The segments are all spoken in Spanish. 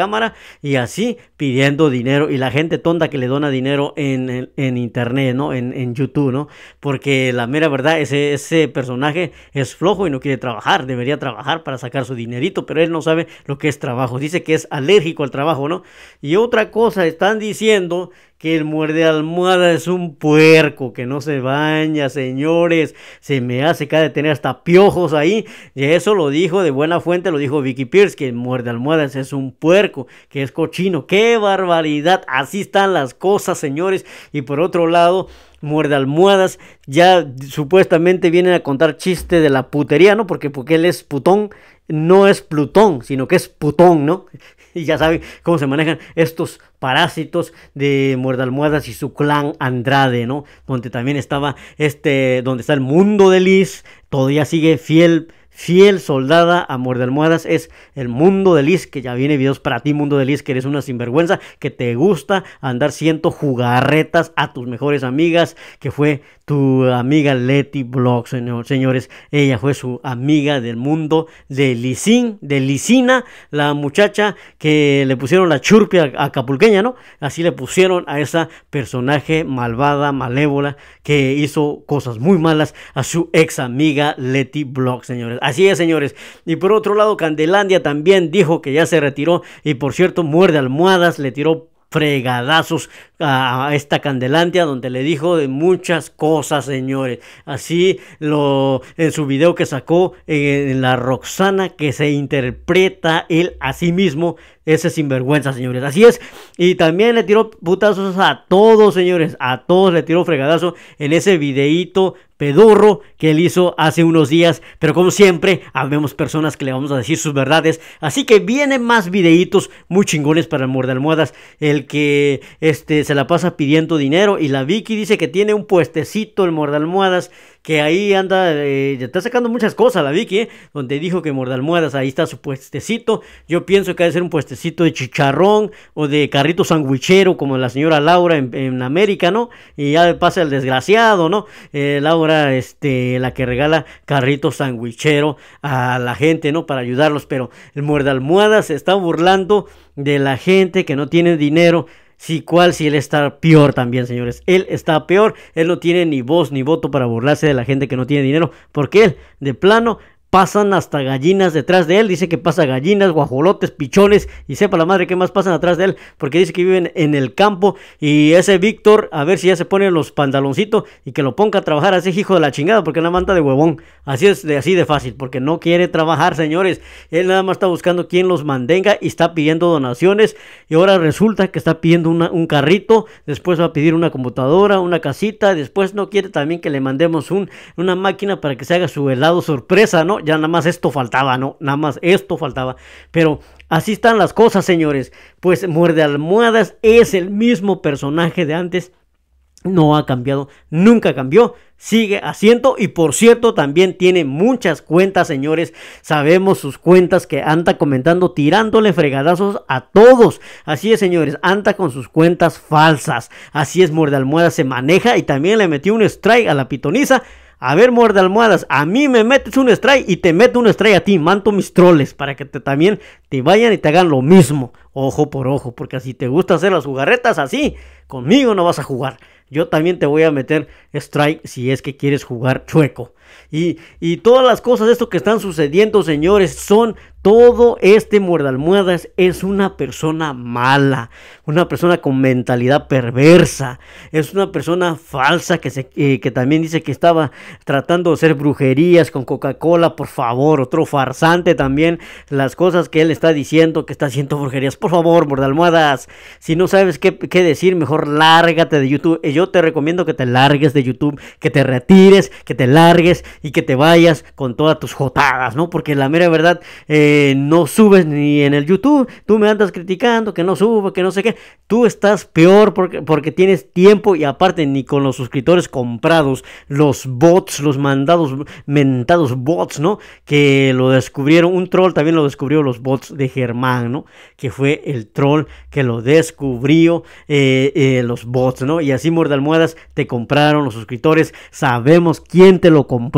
cámara y así pidiendo dinero y la gente tonta que le dona dinero en, en, internet, ¿no? En, en, YouTube, ¿no? Porque la mera verdad, ese, ese personaje es flojo y no quiere trabajar, debería trabajar para sacar su dinerito, pero él no sabe lo que es trabajo, dice que es alérgico al trabajo, ¿no? Y otra cosa, están diciendo que el muerde almohada es un puerco que no se baña, señores. Se me hace cada de tener hasta piojos ahí. Y eso lo dijo de buena fuente, lo dijo Vicky Pierce, que el muerde almohadas es un puerco, que es cochino. ¡Qué barbaridad! Así están las cosas, señores. Y por otro lado, muerde almohadas, ya supuestamente vienen a contar chiste de la putería, ¿no? Porque, porque él es putón, no es Plutón, sino que es putón, ¿no? Y ya saben cómo se manejan estos parásitos de Almohadas y su clan Andrade, ¿no? Donde también estaba este, donde está el mundo de Liz, todavía sigue fiel fiel soldada, amor de almohadas, es el mundo de Liz, que ya viene videos para ti, mundo de Liz, que eres una sinvergüenza, que te gusta andar siendo jugarretas a tus mejores amigas, que fue tu amiga Letty Block, señores, ella fue su amiga del mundo de Lizin, de Lisina, la muchacha que le pusieron la a acapulqueña, ¿no? Así le pusieron a esa personaje malvada, malévola, que hizo cosas muy malas a su ex amiga Letty Block, señores. Así es, señores. Y por otro lado, Candelandia también dijo que ya se retiró y por cierto, muerde almohadas, le tiró fregadazos a esta Candelandia donde le dijo de muchas cosas señores así lo en su video que sacó eh, en la Roxana que se interpreta él a sí mismo ese sinvergüenza, señores. Así es. Y también le tiró putazos a todos, señores. A todos le tiró fregadazo en ese videíto pedorro que él hizo hace unos días. Pero como siempre, habemos personas que le vamos a decir sus verdades. Así que vienen más videitos muy chingones para el de almohadas. El que este, se la pasa pidiendo dinero. Y la Vicky dice que tiene un puestecito el de almohadas que ahí anda, eh, está sacando muchas cosas la Vicky, ¿eh? donde dijo que Mordalmuedas, ahí está su puestecito. Yo pienso que ha de ser un puestecito de chicharrón o de carrito sandwichero, como la señora Laura en, América, ¿no? Y ya pasa el desgraciado, ¿no? Eh, Laura, este, la que regala carrito sandwichero a la gente, ¿no? Para ayudarlos, pero el Mordalmuedas se está burlando de la gente que no tiene dinero si cual, si él está peor también, señores. Él está peor. Él no tiene ni voz ni voto para burlarse de la gente que no tiene dinero. Porque él, de plano, pasan hasta gallinas detrás de él. Dice que pasa gallinas, guajolotes, pichones y sepa la madre qué más pasan atrás de él, porque dice que viven en el campo. Y ese Víctor, a ver si ya se pone los pantaloncitos y que lo ponga a trabajar a ese hijo de la chingada, porque es una manta de huevón. Así es, de, así de fácil, porque no quiere trabajar, señores. Él nada más está buscando quien los mantenga y está pidiendo donaciones. Y ahora resulta que está pidiendo un carrito, después va a pedir una computadora, una casita, después no quiere también que le mandemos un, una máquina para que se haga su helado sorpresa, ¿no? ya nada más esto faltaba, ¿no? Nada más esto faltaba. Pero así están las cosas, señores. Pues Muerde Almohadas es el mismo personaje de antes. No ha cambiado, nunca cambió, sigue haciendo y por cierto también tiene muchas cuentas, señores. Sabemos sus cuentas que anda comentando, tirándole fregadazos a todos. Así es, señores, anda con sus cuentas falsas. Así es, Muerde Almohada se maneja y también le metió un strike a la pitoniza a ver, muerde almohadas, a mí me metes un strike y te meto un strike a ti, manto mis troles, para que te, también te vayan y te hagan lo mismo, ojo por ojo, porque si te gusta hacer las jugarretas así, conmigo no vas a jugar. Yo también te voy a meter strike si es que quieres jugar chueco. Y, todas las cosas, de esto que están sucediendo, señores, son todo este Mordalmuedas es una persona mala, una persona con mentalidad perversa, es una persona falsa que, se, eh, que también dice que estaba tratando de hacer brujerías con Coca-Cola, por favor, otro farsante también, las cosas que él está diciendo que está haciendo brujerías, por favor, Mordalmuedas si no sabes qué, qué decir, mejor lárgate de YouTube, eh, yo te recomiendo que te largues de YouTube, que te retires, que te largues, y que te vayas con todas tus jotadas, ¿no? Porque la mera verdad eh, no subes ni en el YouTube, tú me andas criticando que no subo, que no sé qué, tú estás peor porque, porque tienes tiempo y aparte ni con los suscriptores comprados, los bots, los mandados, mentados bots, ¿no? Que lo descubrieron, un troll también lo descubrió los bots de Germán, ¿no? Que fue el troll que lo descubrió eh, eh, los bots, ¿no? Y así Mordalmuedas te compraron los suscriptores, sabemos quién te lo compró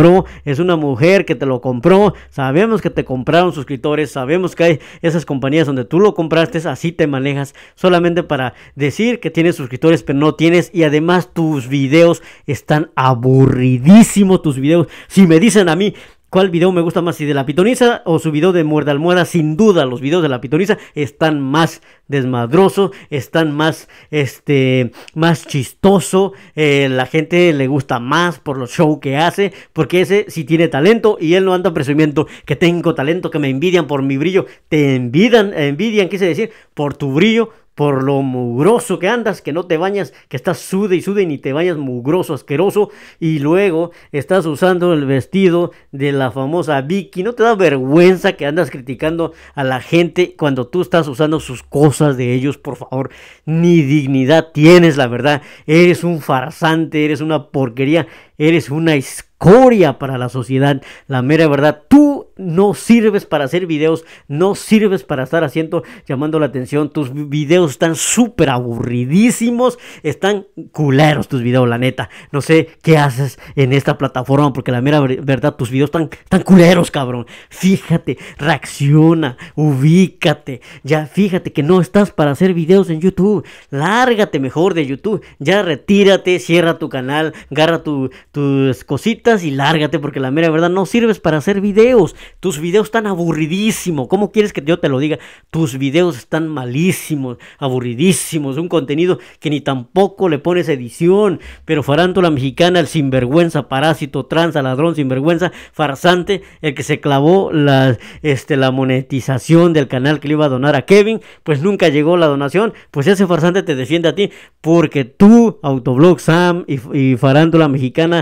es una mujer que te lo compró. Sabemos que te compraron suscriptores, sabemos que hay esas compañías donde tú lo compraste, así te manejas solamente para decir que tienes suscriptores, pero no tienes. Y además tus videos están aburridísimos, tus videos. Si me dicen a mí, cuál video me gusta más, si de la pitoniza o su video de muerda almohada. Sin duda, los videos de la pitoniza están más desmadrosos, están más, este, más chistoso. Eh, la gente le gusta más por los show que hace, porque ese sí tiene talento y él no anda presumiendo que tengo talento, que me envidian por mi brillo. Te envidian, envidian, quise decir, por tu brillo por lo mugroso que andas, que no te bañas, que estás sude y sude y ni te bañas mugroso, asqueroso, y luego estás usando el vestido de la famosa Vicky. ¿No te da vergüenza que andas criticando a la gente cuando tú estás usando sus cosas de ellos? Por favor, ni dignidad tienes, la verdad. Eres un farsante, eres una porquería. Eres una escoria para la sociedad. La mera verdad, tú no sirves para hacer videos, no sirves para estar haciendo, llamando la atención. Tus videos están súper aburridísimos, están culeros tus videos, la neta. No sé qué haces en esta plataforma, porque la mera verdad, tus videos están, culeros, cabrón. Fíjate, reacciona, ubícate. Ya fíjate que no estás para hacer videos en YouTube. Lárgate mejor de YouTube. Ya retírate, cierra tu canal, agarra tu, tus cositas y lárgate porque la mera verdad no sirves para hacer videos. Tus videos están aburridísimos. ¿Cómo quieres que yo te lo diga? Tus videos están malísimos, aburridísimos. Un contenido que ni tampoco le pones edición. Pero farántula mexicana, el sinvergüenza, parásito, Transa, ladrón, sinvergüenza, farsante, el que se clavó la, este, la monetización del canal que le iba a donar a Kevin, pues nunca llegó la donación. Pues ese farsante te defiende a ti porque tú, Autoblog Sam y, y farántula mexicana,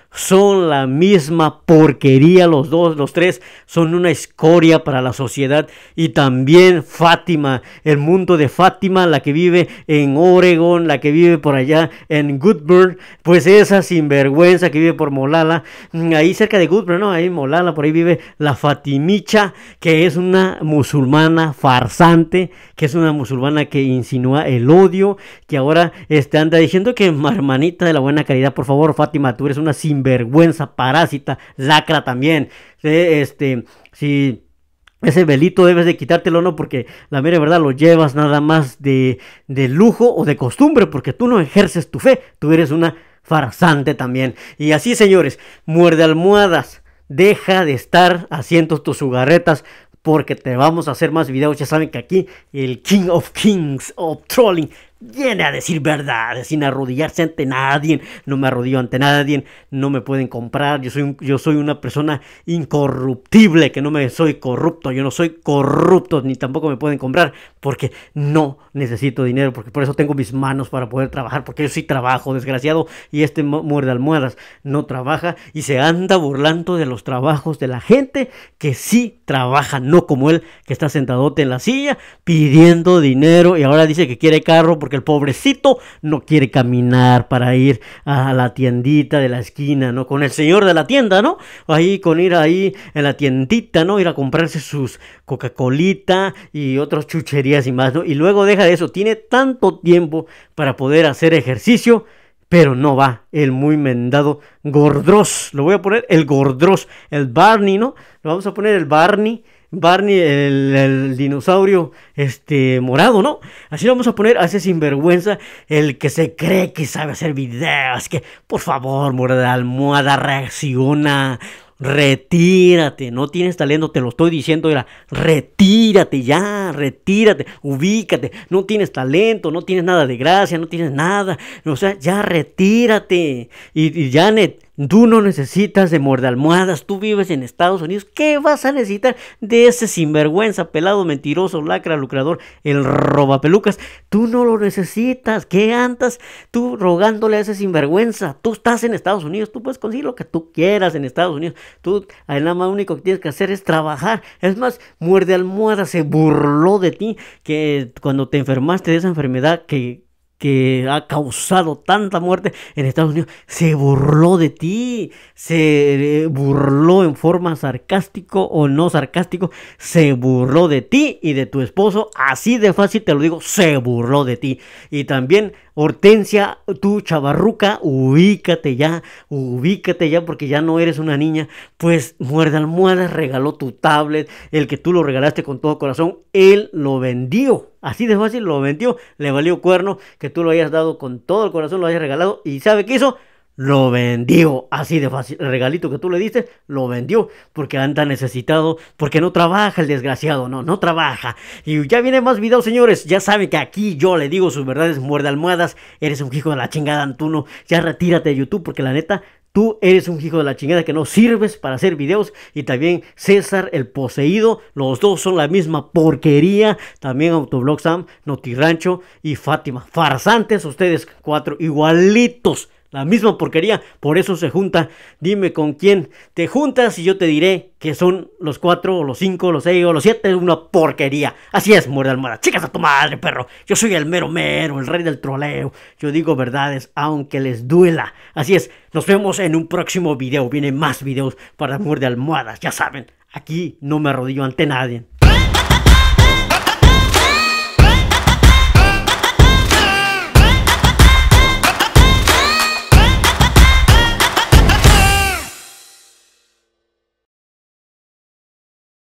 son la misma porquería los dos, los tres son una escoria para la sociedad y también Fátima, el mundo de Fátima, la que vive en Oregón, la que vive por allá en Goodburn, pues esa sinvergüenza que vive por Molala, mm, ahí cerca de Goodburn, no, ahí Molala, por ahí vive la Fatimicha, que es una musulmana farsante, que es una musulmana que insinúa el odio, que ahora este, anda diciendo que hermanita de la buena caridad, por favor, Fátima, tú eres una sinvergüenza vergüenza, parásita, lacra también. Este, si ese velito debes de quitártelo, ¿no? Porque la mera verdad lo llevas nada más de, de lujo o de costumbre, porque tú no ejerces tu fe, tú eres una farsante también. Y así, señores, muerde almohadas, deja de estar haciendo tus sugarretas. porque te vamos a hacer más videos. Ya saben que aquí el King of Kings of Trolling viene a decir verdades sin arrodillarse ante nadie. No me arrodillo ante nadie, no me pueden comprar. Yo soy, yo soy una persona incorruptible, que no me soy corrupto. Yo no soy corrupto, ni tampoco me pueden comprar porque no necesito dinero, porque por eso tengo mis manos para poder trabajar, porque yo sí trabajo, desgraciado. Y este muerde almohadas no trabaja y se anda burlando de los trabajos de la gente que sí trabaja, no como él que está sentadote en la silla pidiendo dinero y ahora dice que quiere carro porque porque el pobrecito no quiere caminar para ir a la tiendita de la esquina, ¿no? Con el señor de la tienda, ¿no? Ahí con ir ahí en la tiendita, ¿no? Ir a comprarse sus Coca-Colita y otras chucherías y más, ¿no? Y luego deja de eso, tiene tanto tiempo para poder hacer ejercicio pero no va el muy mendado Gordros. Lo voy a poner el Gordros, el Barney, ¿no? Lo vamos a poner el Barney Barney, el, dinosaurio este, morado, ¿no? Así lo vamos a poner a ese sinvergüenza, el que se cree que sabe hacer videos, que por favor, morada almohada, reacciona. Retírate, no tienes talento, te lo estoy diciendo, era retírate ya, retírate, ubícate, no tienes talento, no tienes nada de gracia, no tienes nada, o sea, ya retírate. Y, y Janet, Tú no necesitas de almohadas, tú vives en Estados Unidos. ¿Qué vas a necesitar de ese sinvergüenza, pelado, mentiroso, lacra, lucrador, el robapelucas? Tú no lo necesitas. ¿Qué andas tú rogándole a ese sinvergüenza? Tú estás en Estados Unidos, tú puedes conseguir lo que tú quieras en Estados Unidos. Tú, ah, nada más único que tienes que hacer es trabajar. Es más, muerde almohadas, se burló de ti que cuando te enfermaste de esa enfermedad que que ha causado tanta muerte en Estados Unidos, se burló de ti, se eh, burló en forma sarcástico o no sarcástico, se burló de ti y de tu esposo, así de fácil te lo digo, se burló de ti. Y también Hortensia, tú chavarruca, ubícate ya, ubícate ya porque ya no eres una niña. Pues muerde almohadas, regaló tu tablet, el que tú lo regalaste con todo corazón, él lo vendió. Así de fácil lo vendió, le valió cuerno que tú lo hayas dado con todo el corazón, lo hayas regalado y ¿sabe qué hizo? lo vendió. Así de fácil. regalito que tú le diste, lo vendió. Porque anda necesitado. Porque no trabaja el desgraciado. No, no trabaja. Y ya vienen más videos, señores. Ya saben que aquí yo le digo sus verdades. Muerde almohadas. Eres un hijo de la chingada, Antuno. Ya retírate de YouTube. Porque la neta, Tú eres un hijo de la chingada que no sirves para hacer videos. Y también César el poseído. Los dos son la misma porquería. También Autoblog Sam, Notirancho y Fátima. Farsantes ustedes cuatro. Igualitos. La misma porquería, por eso se junta. Dime con quién te juntas y yo te diré que son los cuatro, o los cinco, o los seis, o los siete, una porquería. Así es, muerde almohada. Chicas a tu madre, perro. Yo soy el mero mero, el rey del troleo. Yo digo verdades, aunque les duela. Así es, nos vemos en un próximo video. Vienen más videos para muerde almohadas, ya saben. Aquí no me arrodillo ante nadie.